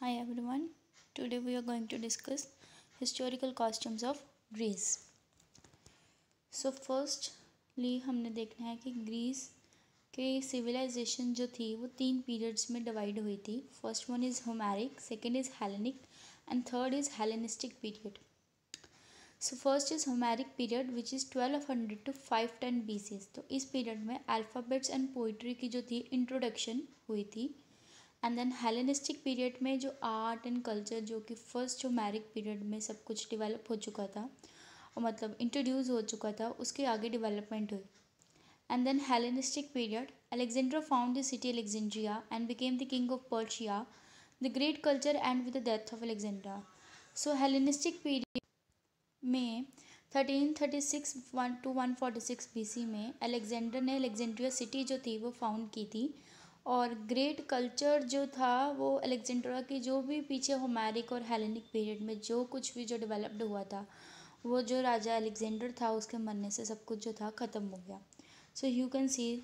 Hi everyone, today we are going to discuss historical costumes of Greece. So firstly हमने देखना है कि Greece के सिविलाइजेशन जो थी वो तीन पीरियड्स में डिवाइड हुई थी first one is Homeric second is Hellenic and third is Hellenistic period so first is Homeric period which is twelve hundred to five ten BCs तो इस पीरियड में अल्फ़ाबेट्स एंड पोइट्री की जो थी introduction हुई थी एंड देन हेलेनिस्टिक पीरियड में जो आर्ट एंड कल्चर जो कि फर्स्ट जो मैरिक पीरियड में सब कुछ डिवेलप हो चुका था और मतलब इंट्रोड्यूस हो चुका था उसके आगे डिवेलपमेंट हुई and then Hellenistic period Alexandra found the city Alexandria and became the king of Persia the great culture and with the death of Alexander so Hellenistic period में thirteen thirty six one to one forty six B C में Alexander ने Alexandria city जो थी वो found की थी और great culture जो था वो अलेक्जेंड्रा के जो भी पीछे होमैरिक और हेलेनिक पीरियड में जो कुछ भी जो डेवलप्ड हुआ था वो जो राजा अलेक्जेंडर था उसके मरने से सब कुछ जो था ख़त्म हो गया so you can see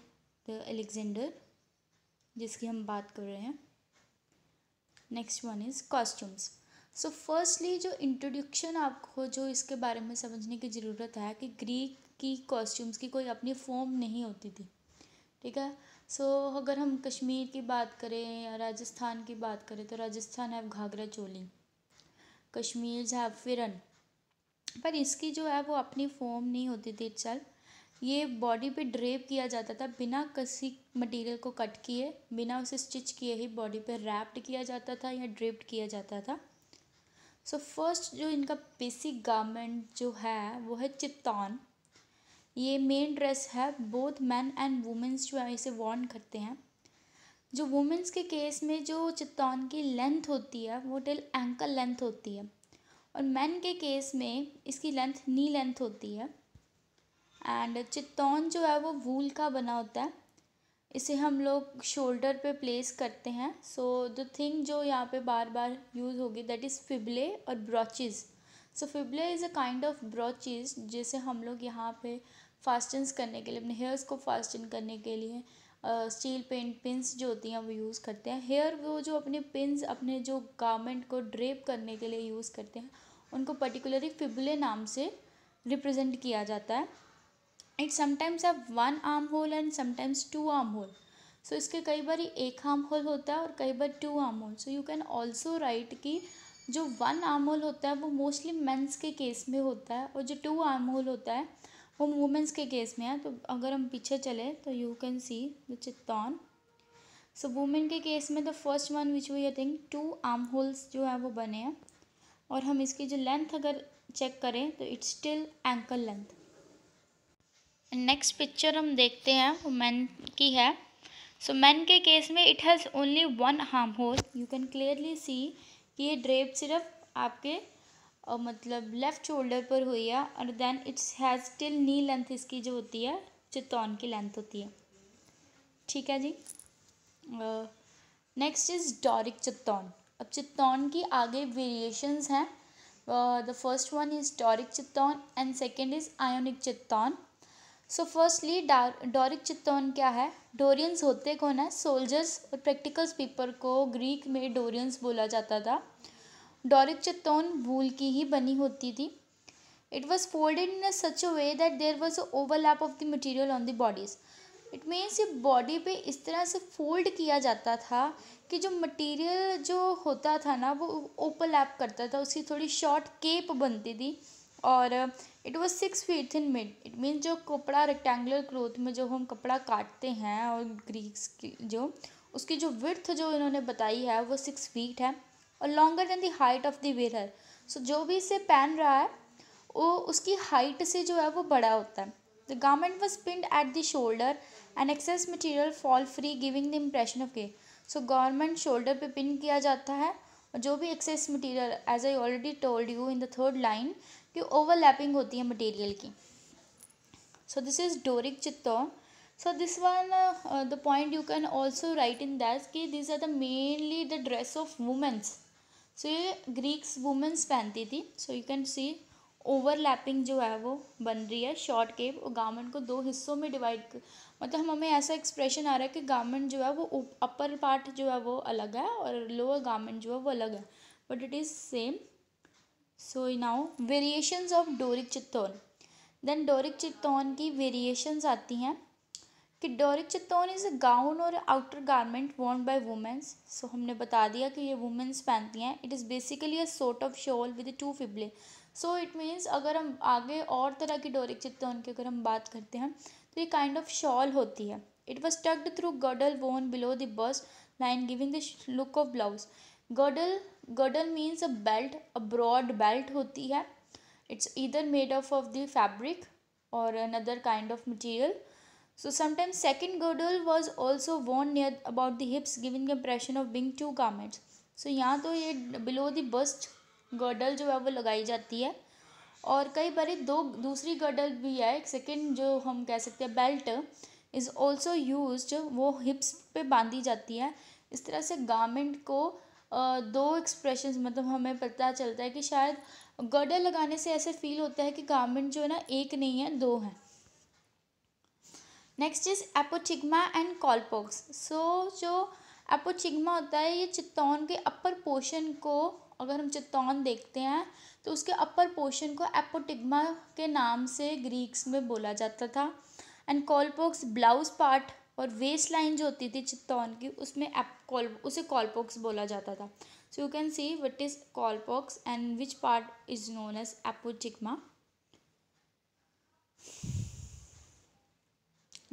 the Alexander जिसकी हम बात कर रहे हैं next one is costumes so firstly जो इंट्रोडक्शन आपको जो इसके बारे में समझने की ज़रूरत है कि ग्रीक की कॉस्ट्यूम्स की कोई अपनी फॉर्म नहीं होती थी ठीक है सो so, अगर हम कश्मीर की बात करें या राजस्थान की बात करें तो राजस्थान है घाघरा चोली कश्मीर फिरन पर इसकी जो है वो अपनी फॉर्म नहीं होती थी चल ये बॉडी पे ड्रेप किया जाता था बिना किसी मटेरियल को कट किए बिना उसे स्टिच किए ही बॉडी पे रैप्ड किया जाता था या ड्रेप्ड किया जाता था सो so, फर्स्ट जो इनका बेसिक गारमेंट जो है वो है चित्तौन ये मेन ड्रेस है बोथ मैन एंड वुमेंस जो है इसे वॉर्न करते हैं जो वुमेंस के केस में जो चित्तौन की लेंथ होती है वो टिल एंकल लेंथ होती है और मैन के केस में इसकी लेंथ नी लेंथ होती है एंड चित्तौन जो है वो वूल का बना होता है इसे हम लोग शोल्डर पे प्लेस करते हैं सो द थिंग जो यहाँ पे बार बार यूज़ होगी दैट इज़ फिबले और brooches so fibulae is a kind of brooches जिसे हम लोग यहाँ पे फास्टन्स करने के लिए अपने हेयर्स को फास्टन करने के लिए स्टील पेंट पिंस जो होती हैं वो यूज़ करते हैं हेयर वो जो अपने पिंस अपने जो गारमेंट को ड्रेप करने के लिए यूज़ करते हैं उनको पर्टिकुलरली फिबुले नाम से रिप्रेजेंट किया जाता है it sometimes have one arm hole and sometimes two arm hole so इसके कई बार एक आर्म होल होता है और कई बार two arm hole so you can also write कि जो वन आर्म होल होता है वो मोस्टली मेंस के केस में होता है और जो टू आर्म होल होता है हम वुमेंस के केस में है तो अगर हम पीछे चले तो you can see the chiton so women के केस में the first one which we I think two arm holes जो है वो बने हैं और हम इसकी जो लेंथ अगर चेक करें तो it's still ankle length next picture हम देखते हैं वो मैन की है सो so, मैन के केस में it has only one arm hole you can clearly see कि ये ड्रेप सिर्फ आपके और मतलब लेफ़्ट शोल्डर पर हुई है और then it's has till knee length इसकी जो होती है चित्तौन की लेंथ होती है ठीक है जी नेक्स्ट इज़ डॉरिक चित्तौन अब चित्तौन की आगे वेरिएशंस हैं the first one is Doric chiton and second is Ionic chiton so firstly Doric chiton क्या है डोरियंस होते कौन है सोल्जर्स और प्रैक्टिकल्स पीपल को ग्रीक में डोरियंस बोला जाता था डोरिक चतौन वूल की ही बनी होती थी it was folded in such a way that there was a overlap of the material on the bodies it means ये बॉडी पे इस तरह से फोल्ड किया जाता था कि जो मटेरियल जो होता था ना वो ओवरलैप करता था उसकी थोड़ी शॉर्ट केप बनती थी और it was six feet thin mid it means जो कपड़ा रेक्टेंगुलर क्लोथ में जो हम कपड़ा काटते हैं और ग्रीक्स की जो उसकी जो विर्थ जो इन्होंने बताई है वो सिक्स फीट है और longer than the height of the wearer so जो भी इसे पहन रहा है वो उसकी हाइट से जो है वो बड़ा होता है the garment was pinned at the shoulder and excess material fall free giving the impression of के सो गवर्नमेंट शोल्डर पे पिन किया जाता है और जो भी excess material as I already told you in the third line कि overlapping होती है मटेरियल की so this is Doric chiton so this one the point you can also write in that कि this are the mainly the dress of womens so ये Greeks womens पहनती थी so you can see overlapping जो है वो बन रही है शॉर्ट केप और गारमेंट को दो हिस्सों में डिवाइड मतलब हमें ऐसा एक्सप्रेशन आ रहा है कि गारमेंट जो है वो अपर पार्ट जो है वो अलग है और लोअर गारमेंट जो है वो अलग है but it is same so now variations of Doric chiton then Doric chiton की वेरिएशंस आती हैं कि Doric chiton is a gown और आउटर गारमेंट वॉन्ड बाय वुमेंस सो हमने बता दिया कि ये वुमेंस पहनती हैं it is basically a sort of shawl with two fibulae so it means अगर हम आगे और तरह की डोरिक चित्तौन की अगर हम बात करते हैं तो ये काइंड ऑफ शॉल होती है it was tucked through girdle worn below the bust line giving the look of blouse girdle girdle means a belt a broad belt होती है it's either made of of the fabric और another kind of material So sometimes second girdle was also worn near about the hips giving impression of being two garments. So यहाँ तो ये below the bust girdle जो है वो लगाई जाती है और कई बार दो दूसरी गर्डल भी है एक सेकेंड जो हम कह सकते हैं बेल्ट इज़ ऑल्सो यूज वो हिप्स पे बांधी जाती है इस तरह से गारमेंट को दो एक्सप्रेशन मतलब हमें पता चलता है कि शायद गर्डल लगाने से ऐसे फील होता है कि गारमेंट जो है ना एक नहीं है दो हैं next is apoptygma and kolpos so जो एपोचिग्मा होता है ये चित्तौन के अपर पोर्शन को अगर हम चित्तौन देखते हैं तो उसके अपर पोर्शन को एपोटिग्मा के नाम से ग्रीक्स में बोला जाता था एंड कॉलपोक्स ब्लाउज पार्ट और वेस्ट लाइन जो होती थी चित्तौन की उसमें कॉल उसे कॉलपोक्स बोला जाता था so you can see what is kolpos and which part is known as apoptygma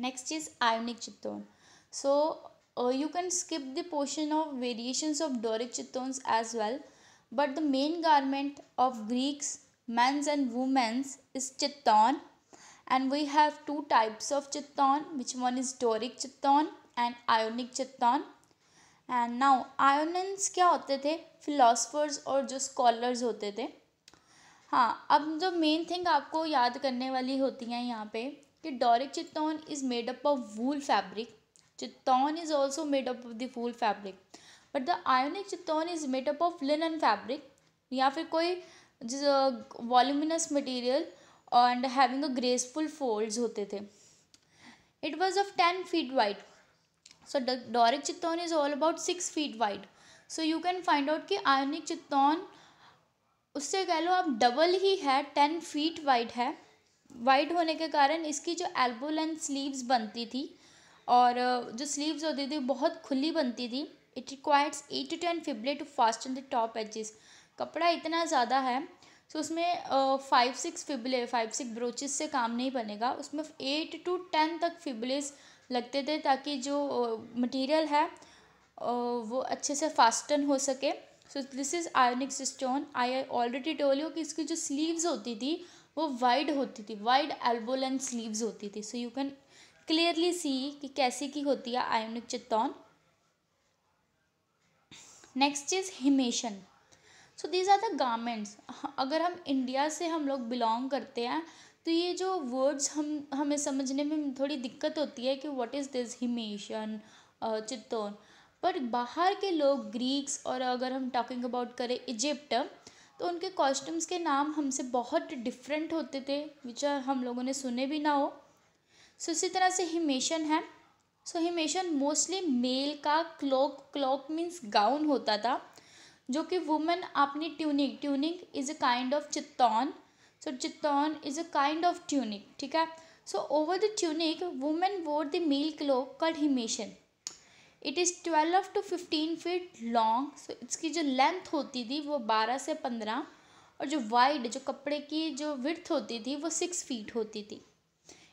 next is ionic ketone so uh, you can skip the portion of variations of doric ketones as well but the main garment of greeks men's and women's is chiton and we have two types of chiton which one is doric chiton and ionic chiton and now ionians kya hote the philosophers or jo scholars hote the हाँ अब जो main thing आपको याद करने वाली होती हैं यहाँ पे कि Doric chiton is made up of wool fabric Chiton is also made up of the wool fabric but the Ionic chiton is made up of linen fabric या फिर कोई voluminous material and having a graceful folds होते थे it was of ten feet wide so Doric chiton is all about six feet wide so you can find out कि Ionic chiton उससे कह लो आप डबल ही है टेन फीट वाइड है वाइट होने के कारण इसकी जो एल्बो लेंथ स्लीव्स बनती थी और जो स्लीव्स होती थी बहुत खुली बनती थी it requires eight to ten fibulae to fasten the top edges कपड़ा इतना ज़्यादा है सो तो उसमें five six fibulae five six brooches से काम नहीं बनेगा उसमें एट टू टेन तक फिबलेस लगते थे ताकि जो मटेरियल है वो अच्छे से फास्टन हो सके so this is Ionic chiton I already told you कि इसकी जो स्लीव्स होती थी वो वाइड होती थी वाइड एल्बोल स्लीव्स होती थी so you can clearly see कि कैसे की होती है Ionic chiton next is himation so these are the garments अगर हम इंडिया से हम लोग बिलोंग करते हैं तो ये जो वर्ड्स हम हमें समझने में थोड़ी दिक्कत होती है कि what is this himation chiton पर बाहर के लोग ग्रीक्स और अगर हम टॉकिंग अबाउट करें इजिप्ट तो उनके कॉस्ट्यूम्स के नाम हमसे बहुत डिफरेंट होते थे विच हम लोगों ने सुने भी ना हो सो इसी तरह से हिमेशन है सो हिमेशन मोस्टली मेल का क्लॉक क्लॉक मीन्स गाउन होता था जो कि वुमेन अपनी tunic tunic is a kind of chiton so chiton is a kind of tunic ठीक है so over the tunic women wore the male cloak called himation it is twelve to fifteen feet long so इसकी जो length होती थी वो बारह से पंद्रह और जो वाइड जो कपड़े की जो विर्थ होती थी वो सिक्स फीट होती थी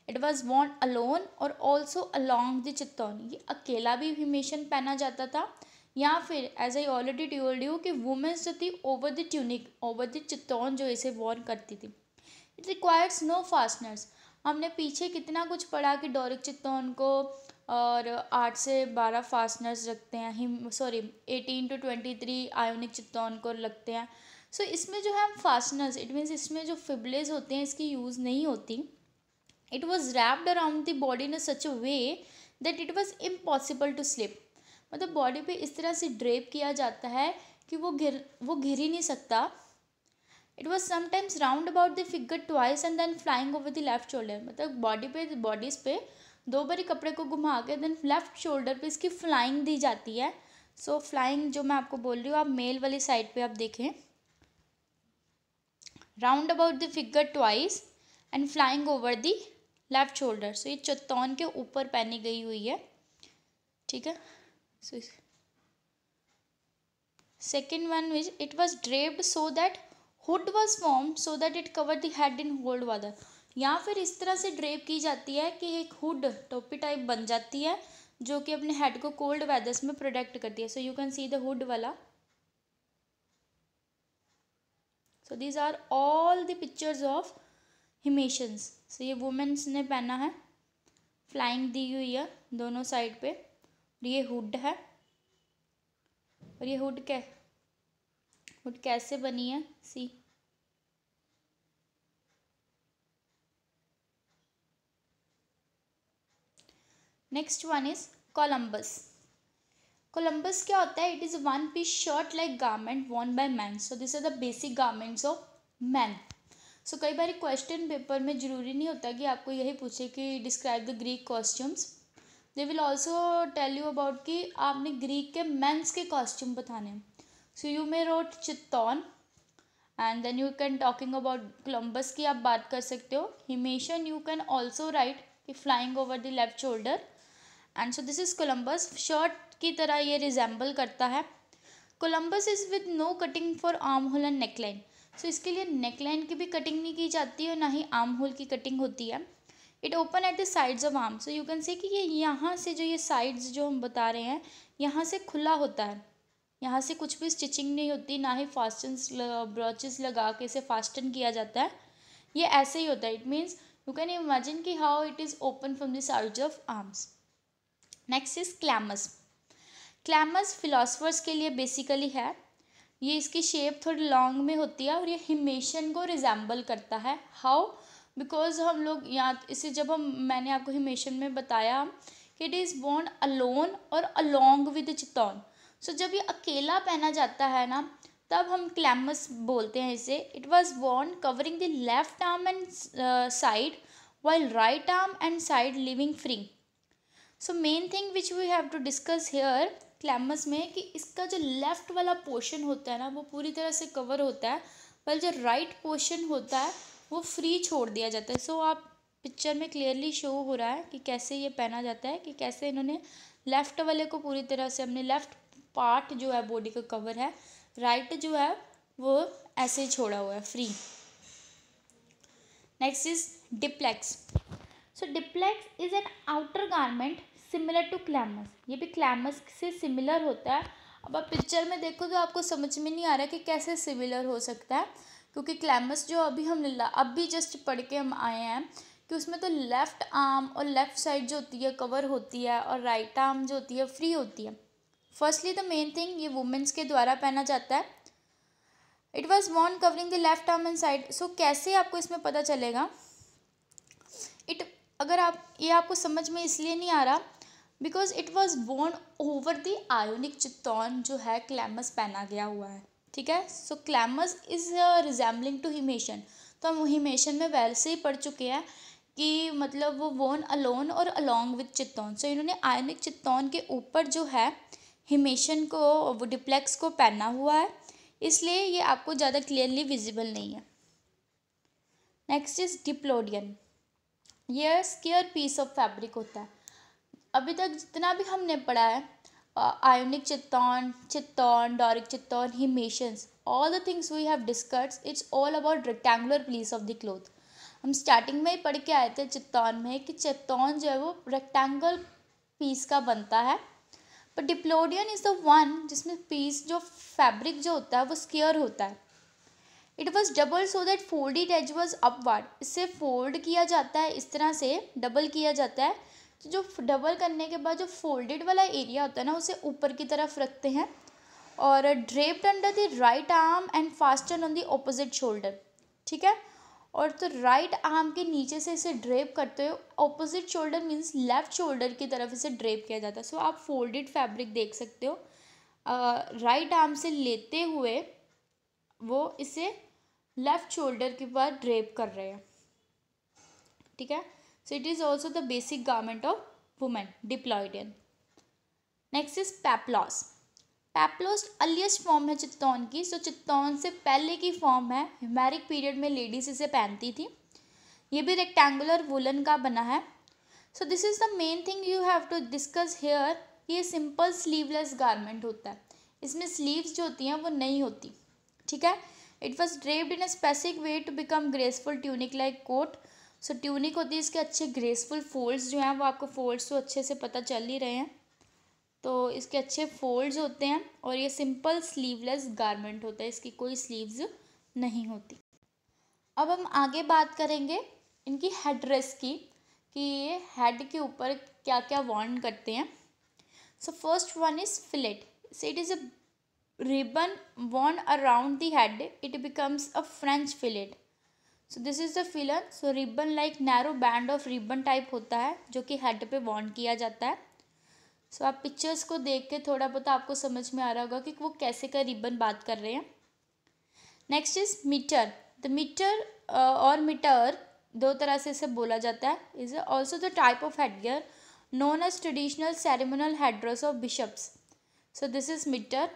इट वॉज वॉन्ट अलोन और ऑल्सो अलॉन्ग द चित्तौनी ये अकेला भी हिमेशन पहना जाता था या फिर as I already told you कि वुमेंस जो थी over the tunic over the chiton जो इसे वॉर्न करती थी इट रिक्वायर्स नो फास्टनर्स हमने पीछे कितना कुछ पढ़ा कि डोरिक चित्तौन को और आठ से बारह फास्टनर्स रखते हैं him sorry eighteen to twenty three Ionic chiton को लगते हैं सो so, इसमें जो है हम फास्टनर्स इट मीन्स इसमें जो फिबलेज होते हैं इसकी यूज़ नहीं होती it was wrapped around the body in such a way that it was impossible to slip मतलब बॉडी पे इस तरह से ड्रेप किया जाता है कि वो घिर वो घिर ही नहीं सकता it was sometimes round about the figure twice and then flying over the left shoulder मतलब बॉडी पे बॉडीज़ पे दो बारी कपड़े को घुमा के देन लेफ़्ट शोल्डर पे इसकी फ्लाइंग दी जाती है सो so, फ्लाइंग जो मैं आपको बोल रही हूँ आप मेल वाली साइड पे आप देखें round about the figure twice and flying over the left shoulder so ये चौतौन के ऊपर पहनी गई हुई है ठीक है so second one which it was draped so that hood was form so that it cover the head in hold weather या फिर इस तरह से ड्रेप की जाती है कि एक हुड टोपी टाइप बन जाती है जो कि अपने हेड को कोल्ड वेदर्स में प्रोटेक्ट करती है so you can see the hood वाला so these are all the pictures of himations so ये वुमेन्स ने पहना है फ्लाइंग दी हुई है दोनों साइड पे और ये हुड है और ये हुड क्या हुड कैसे बनी है see next one is colobus colobus क्या होता है it is one piece shirt like garment worn by man so this are the basic garments of man so कई बार क्वेश्चन पेपर में ज़रूरी नहीं होता कि आपको यही पूछे कि describe the Greek costumes they will also tell you about कि आपने ग्रीक के मैंस के कॉस्ट्यूम बताने so you may wrote chiton and then you can talking about colobus की आप बात कर सकते हो himation you can also write कि flying over the left shoulder and so this is colobus shirt की तरह ये रिजेंबल करता है colobus is with no cutting for arm hole and neck line so इसके लिए नेक लाइन की भी कटिंग नहीं की जाती है और ना ही आर्म होल की कटिंग होती है it open at the sides of arm so you can say कि ये यहाँ से जो ये साइड्स जो हम बता रहे हैं यहाँ से खुला होता है यहाँ से कुछ भी स्टिचिंग नहीं होती ना ही फास्टन ब्रॉचेस लगा के इसे फास्टन किया जाता है ये ऐसे ही होता है it means you can imagine कि how it is open from the sides of arms next is chlamys chlamys philosophers के लिए बेसिकली है ये इसकी शेप थोड़ी लॉन्ग में होती है और ये हिमेशन को रिजेंबल करता है हाउ बिकॉज हम लोग यहाँ इसे जब हम मैंने आपको हिमेशन में बताया कि इट इज़ बोर्न अलोन और अलोंग विद चितौन सो जब ये अकेला पहना जाता है ना तब हम क्लैमस बोलते हैं इसे इट वॉज बॉन्ड covering the left arm and side while right arm and side leaving free so main thing which we have to discuss here chlamys में कि इसका जो लेफ़्ट वाला पोर्शन होता है ना वो पूरी तरह से कवर होता है पर जो राइट right पोर्शन होता है वो फ्री छोड़ दिया जाता है सो so, आप पिक्चर में क्लियरली शो हो रहा है कि कैसे ये पहना जाता है कि कैसे इन्होंने लेफ़्ट वाले को पूरी तरह से अपने लेफ़्ट पार्ट जो है बॉडी का कवर है राइट right जो है वो ऐसे ही छोड़ा हुआ है free next is diplax so diplax is an outer garment similar to chlamys ये भी क्लैमस से सिमिलर होता है अब आप पिक्चर में देखो तो आपको समझ में नहीं आ रहा कि कैसे सिमिलर हो सकता है क्योंकि क्लैमस जो अभी हम अभी जस्ट पढ़ के हम आए हैं कि उसमें तो लेफ़्ट आर्म और लेफ़्ट साइड जो होती है कवर होती है और राइट right आर्म जो होती है फ्री होती है फर्स्टली द मेन थिंग ये वुमेंस के द्वारा पहना जाता है it was worn covering the left arm and side so कैसे आपको इसमें पता चलेगा इट अगर आप ये आपको समझ में इसलिए नहीं आ रहा because it was worn over the Ionic chiton जो है क्लैमस पहना गया हुआ है ठीक है so chlamys is resembling to himation तो हम हिमेशन में वैसे ही पढ़ चुके हैं कि मतलब वो वोन अलोन और अलोंग विद चित्तौन सो इन्होंने आयोनिक चित्तौन के ऊपर जो है हिमेशन को वो डिप्लेक्स को पहना हुआ है इसलिए ये आपको ज़्यादा क्लियरली विजिबल नहीं है नेक्स्ट इज़ डिप्लोडियन ये स्केयर पीस ऑफ फैब्रिक होता है अभी तक जितना भी हमने पढ़ा है Ionic chiton chiton Doric chiton himations all the things we have discuss it's all about rectangular piece of the cloth हम स्टार्टिंग में ही पढ़ के आए थे चित्तौन में कि चित्तौन जो है वो रेक्टेंगल पीस का बनता है पर डिप्लोडियन इज़ द वन जिसमें पीस जो फैब्रिक जो होता है वो स्केयर होता है it was double so that folded edge was upward इससे फोल्ड किया जाता है इस तरह से डबल किया जाता है तो जो डबल करने के बाद जो फोल्डेड वाला एरिया होता है ना उसे ऊपर की तरफ रखते हैं और draped under the right arm and fasten on the opposite shoulder ठीक है और तो राइट आर्म के नीचे से इसे ड्रेप करते हुए opposite shoulder means left shoulder की तरफ इसे ड्रेप किया जाता है सो so, आप फोल्डेड फैब्रिक देख सकते हो राइट uh, आर्म right से लेते हुए वो इसे लेफ्ट शोल्डर के ऊपर ड्रेप कर रहे हैं ठीक है so it is also the basic garment of women diploidion next is peplos peplos earliest form है चित्तौन की सो so, चित्तौन से पहले की फॉर्म है हिमेरिक पीरियड में लेडीज इसे पहनती थी ये भी रेक्टेंगुलर वुलन का बना है so this is the main thing you have to discuss here ये सिंपल स्लीवलेस गारमेंट होता है इसमें स्लीव्स जो होती हैं वो नहीं होती ठीक है it was draped in a specific way to become graceful tunic like coat so tunic होती है इसके अच्छे ग्रेसफुल फोल्ड्स जो हैं वो आपको फोल्ड्स तो अच्छे से पता चल ही रहे हैं तो इसके अच्छे फोल्ड्स होते हैं और ये सिंपल स्लीवलेस गारमेंट होता है इसकी कोई स्लीव्स नहीं होती अब हम आगे बात करेंगे इनकी हेड ड्रेस की कि ये हेड के ऊपर क्या क्या वॉर्न करते हैं so first one is fillet so it is a ribbon worn around the head, it becomes a French fillet. So this is the fillet so ribbon like narrow band of ribbon type होता है जो कि head पे वॉन्ड किया जाता है so so, आप pictures को देख के थोड़ा बहुत आपको समझ में आ रहा होगा कि वो कैसे का रिबन बात कर रहे हैं next is mitre the mitre और मीटर दो तरह से इसे बोला जाता है is also the type of headgear known as traditional ceremonial headdress of bishops so this is mitre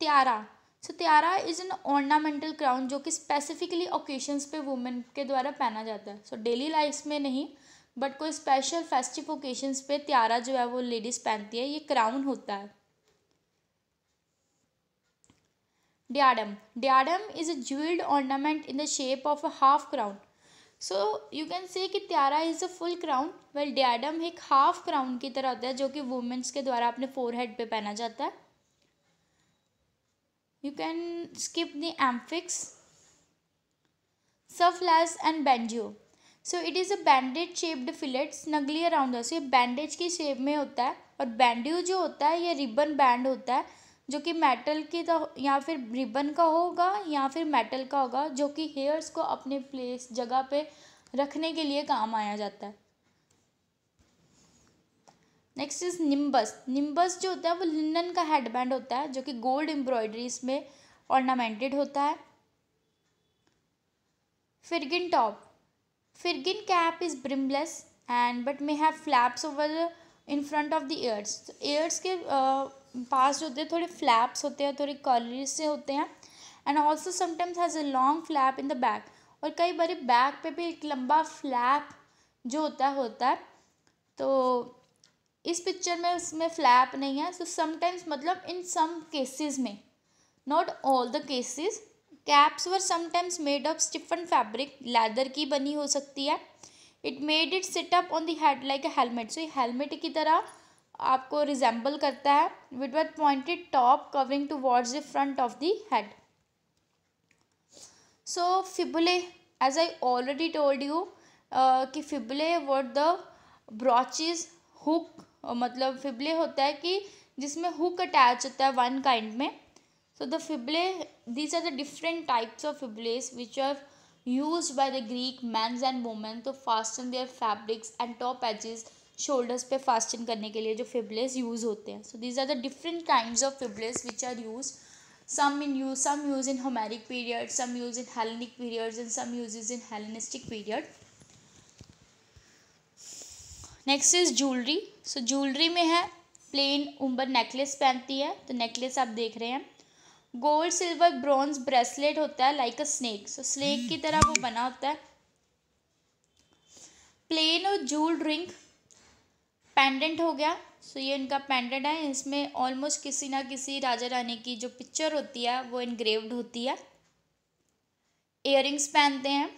tiara so tiara is an ornamental crown जो कि स्पेसिफिकली ओकेशंस पे वुमेन के द्वारा पहना जाता है सो डेली लाइफ में नहीं बट कोई स्पेशल फेस्टिव ओकेशंस पे त्यारा जो है वो लेडीज़ पहनती है ये क्राउन होता है diadem diadem is a jewelled ornament in the shape of a half crown so you can say कि tiara is a full crown well diadem एक हाफ क्राउन की तरह होता है जो कि वुमेन्स के द्वारा अपने फोरहेड पे पहना जाता है you can skip the amphix surflass and banjo so it is a bandage shaped fillet snugly around so ये बैंडेज की शेप में होता है और बैंड्यू जो होता है ये रिबन बैंड होता है जो कि मेटल की तो या फिर रिबन का होगा या फिर मेटल का होगा जो कि हेयर्स को अपने प्लेस जगह पे रखने के लिए काम आया जाता है नेक्स्ट इज निम्बस निम्बस जो होता है वो लिनन का हेडबैंड होता है जो कि गोल्ड एम्ब्रॉयडरी में ऑर्नामेंटेड होता है Phrygian top Phrygian cap is brimless and but may have flaps over in front of the ears तो ईयर्स के uh, पास जो होते हैं थोड़े फ्लैप्स होते हैं थोड़े कॉलर से होते हैं and also sometimes has a long flap in the back और कई बार बैक पे भी एक लंबा फ्लैप जो होता है होता है तो इस पिक्चर में उसमें फ्लैप नहीं है सो समटाइम्स मतलब इन सम केसेस में not all the cases caps were sometimes made of stiffen fabric leather की बनी हो सकती है it made it sit up on the head like a helmet so ये हेलमेट की तरह आपको रिजेंबल करता है with what pointed top covering towards the front of the head so fibulae as I already told you कि fibulae were the ब्रॉचिज hook मतलब फिबले होता है कि जिसमें हुक अटैच होता है वन काइंड में so the fibulae these are the different types of fibulas which are use by the Greek mans and women to fasten their fabrics and top edges shoulders पे fasten करने के लिए जो fibulas use होते हैं so these are the different kind of fibulas which are use some in use some use in Homeric period some use in Hellenic periods and some use in हेलनिस्टिक periods next is jewellery so jewellery में है plane उम्बर necklace पहनती है तो necklace आप देख रहे हैं gold silver bronze bracelet होता है like a snake so snake की तरह वो बना होता है प्लेन और जूल रिंग पेंडेंट हो गया सो so, ये इनका पेंडेंट है इसमें ऑलमोस्ट किसी ना किसी राजा रानी की जो पिक्चर होती है वो इनग्रेव्ड होती है इयर पहनते हैं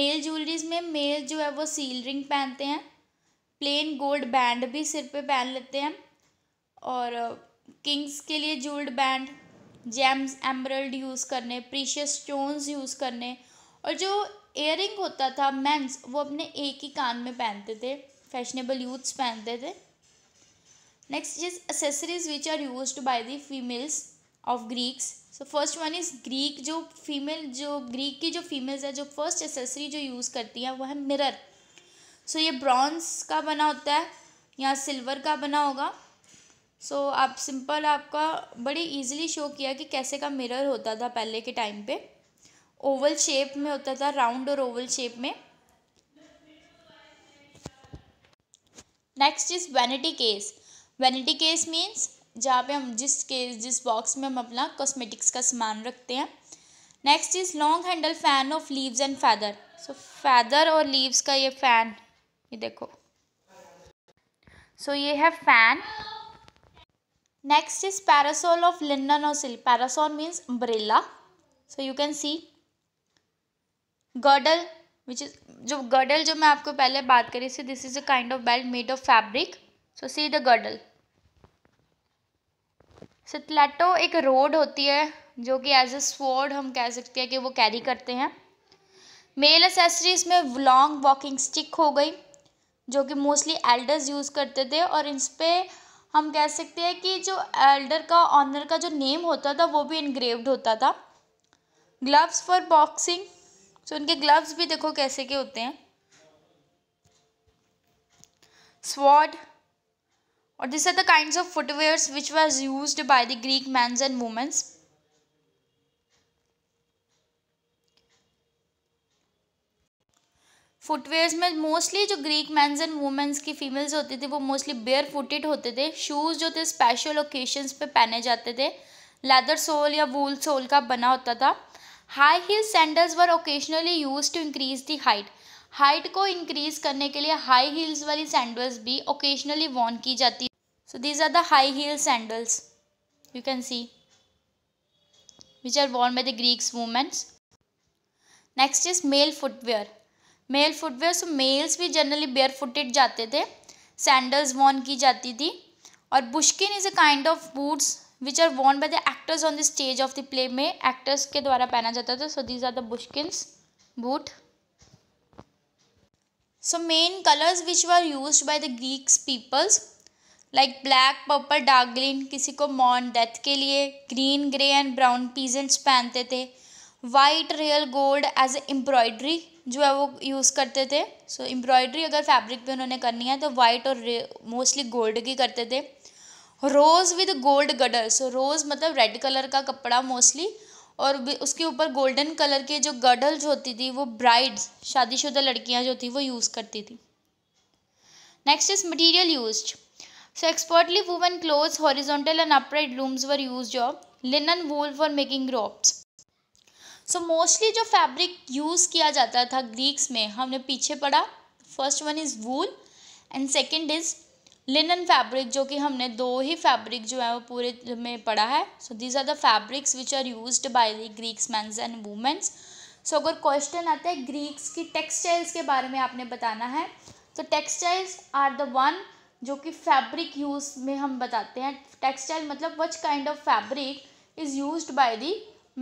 मेल ज्वेलरीज में मेल जो है वो सील रिंग पहनते हैं प्लेन गोल्ड बैंड भी सिर पे पहन लेते हैं और किंग्स के लिए jewelled band gems emerald use करने प्रीशियस स्टोन्स यूज़ करने और जो एयर होता था मेंस वो अपने एक ही कान में पहनते थे फैशनेबल यूथ्स पहनते थे next is accessories which are use by the females of Greeks so first one is Greek जो फीमेल जो ग्रीक की जो फीमेल्स है जो फर्स्ट एसेसरी जो यूज़ करती हैं वो है मिरर सो so, ये ब्रॉन्ज का बना होता है या सिल्वर का बना होगा सो so, आप सिंपल आपका बड़ी इजीली शो किया कि कैसे का मिरर होता था पहले के टाइम पे ओवल शेप में होता था राउंड और ओवल शेप में next is vanity case vanity case means जहाँ पे हम जिस केस जिस बॉक्स में हम अपना कॉस्मेटिक्स का सामान रखते हैं next is long handle fan of leaves and feather so feather और लीव्स का ये फैन ये देखो सो so, ये है fan next is parasol of linen और silk parasol means umbrella so you can see girdle which is जो girdle जो मैं आपको पहले बात करी थी this is a kind of belt made of fabric so see the girdle stiletto एक रोड होती है जो कि एज अ स्वॉर्ड हम कह सकते हैं कि वो कैरी करते हैं मेल एसेसरीज में लॉन्ग वॉकिंग स्टिक हो गई जो कि मोस्टली एल्डर्स यूज़ करते थे और इस पर हम कह सकते हैं कि जो एल्डर का ऑनर का जो नेम होता था वो भी इनग्रेव्ड होता था ग्लव्स फॉर बॉक्सिंग सो इनके ग्लव्स भी देखो कैसे के होते हैं स्वाड और this are the kinds of footwears which was used by the Greek mans and womens footwears में मोस्टली जो ग्रीक मैंस एंड वुमेंस की फीमेल्स होती थी वो मोस्टली बेयर फुटेड होते थे शूज़ जो थे स्पेशल ओकेशंस पे पहने जाते थे लेदर सोल या वूल सोल का बना होता था high heel sandals were occasionally use to increase the height height को इंक्रीज करने के लिए हाई हील्स वाली सैंडल्स भी ओकेशनली वॉन की जाती so these are the high heel sandals you can see which are worn by the Greeks womens next is male footwear male footwear so males भी generally bare footed जाते थे sandals worn की जाती थी और buskin is a kind of boots which are worn by the actors on the stage of the play में actors के द्वारा पहना जाता था so these are the buskins boot so main colours which were use by the Greeks peoples like black purple dark green किसी को mourn death के लिए green grey and brown peasants पहनते थे white real gold as a embroidery जो है वो use करते थे सो so, एम्ब्रॉयड्री अगर फैब्रिक पे उन्होंने करनी है तो वाइट और मोस्टली गोल्ड की करते थे रोज़ विद गोल्ड गडर सो रोज़ मतलब रेड कलर का कपड़ा मोस्टली और उसके ऊपर गोल्डन कलर के जो गडल्स होती थी वो ब्राइड्स शादीशुदा लड़कियां जो थी वो यूज़ करती थी next is material use so expertly women cloth horizontal and upright looms were use of linen wool for making robes so mostly जो फैब्रिक यूज़ किया जाता था ग्रीक्स में हमने पीछे पढ़ा first one is wool and second is linen fabric जो कि हमने दो ही फैब्रिक जो है वो पूरे में पढ़ा है so these are the fabrics which are use by the Greeks mans and womens so अगर क्वेश्चन आता है ग्रीक्स की टेक्सटाइल्स के बारे में आपने बताना है तो टेक्सटाइल्स आर द वन जो कि फैब्रिक यूज में हम बताते हैं टेक्सटाइल मतलब which kind of fabric is use by the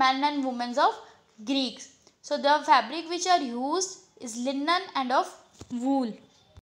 man and womens of Greeks. So the fabric which are used is linen and of wool.